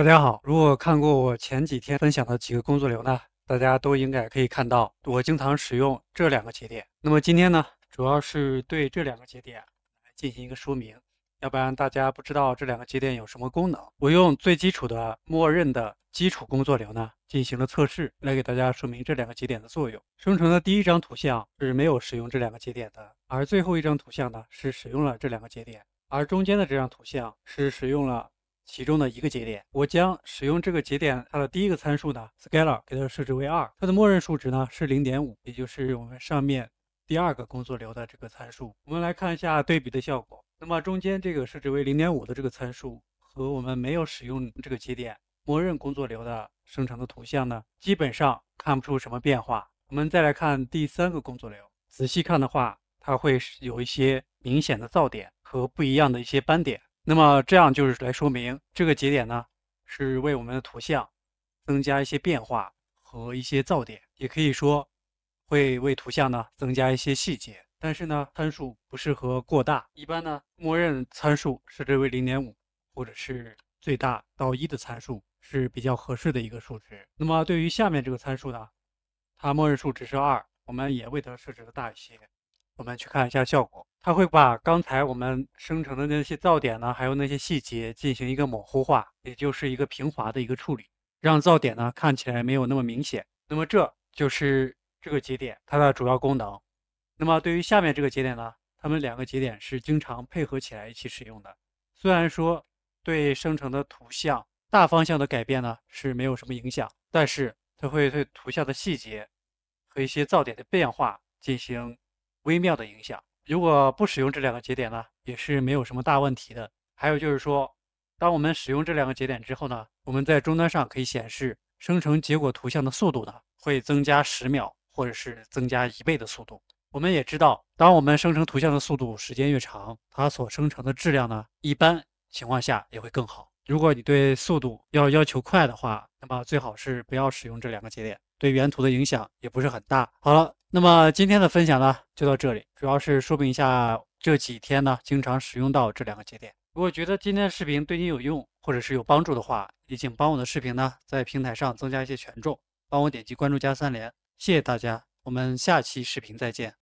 大家好，如果看过我前几天分享的几个工作流呢，大家都应该可以看到我经常使用这两个节点。那么今天呢，主要是对这两个节点来进行一个说明，要不然大家不知道这两个节点有什么功能。我用最基础的默认的基础工作流呢进行了测试，来给大家说明这两个节点的作用。生成的第一张图像是没有使用这两个节点的，而最后一张图像呢是使用了这两个节点，而中间的这张图像是使用了。其中的一个节点，我将使用这个节点，它的第一个参数呢 s c a l a r 给它设置为二，它的默认数值呢是零点五，也就是我们上面第二个工作流的这个参数。我们来看一下对比的效果。那么中间这个设置为零点五的这个参数和我们没有使用这个节点默认工作流的生成的图像呢，基本上看不出什么变化。我们再来看第三个工作流，仔细看的话，它会有一些明显的噪点和不一样的一些斑点。那么这样就是来说明这个节点呢，是为我们的图像增加一些变化和一些噪点，也可以说会为图像呢增加一些细节。但是呢，参数不适合过大，一般呢，默认参数设置为零点五，或者是最大到一的参数是比较合适的一个数值。那么对于下面这个参数呢，它默认数值是二，我们也为它设置的大一些，我们去看一下效果。它会把刚才我们生成的那些噪点呢，还有那些细节进行一个模糊化，也就是一个平滑的一个处理，让噪点呢看起来没有那么明显。那么这就是这个节点它的主要功能。那么对于下面这个节点呢，它们两个节点是经常配合起来一起使用的。虽然说对生成的图像大方向的改变呢是没有什么影响，但是它会对图像的细节和一些噪点的变化进行微妙的影响。如果不使用这两个节点呢，也是没有什么大问题的。还有就是说，当我们使用这两个节点之后呢，我们在终端上可以显示生成结果图像的速度呢，会增加十秒或者是增加一倍的速度。我们也知道，当我们生成图像的速度时间越长，它所生成的质量呢，一般情况下也会更好。如果你对速度要要求快的话，那么最好是不要使用这两个节点，对原图的影响也不是很大。好了。那么今天的分享呢，就到这里，主要是说明一下这几天呢，经常使用到这两个节点。如果觉得今天的视频对你有用，或者是有帮助的话，也请帮我的视频呢，在平台上增加一些权重，帮我点击关注加三连，谢谢大家，我们下期视频再见。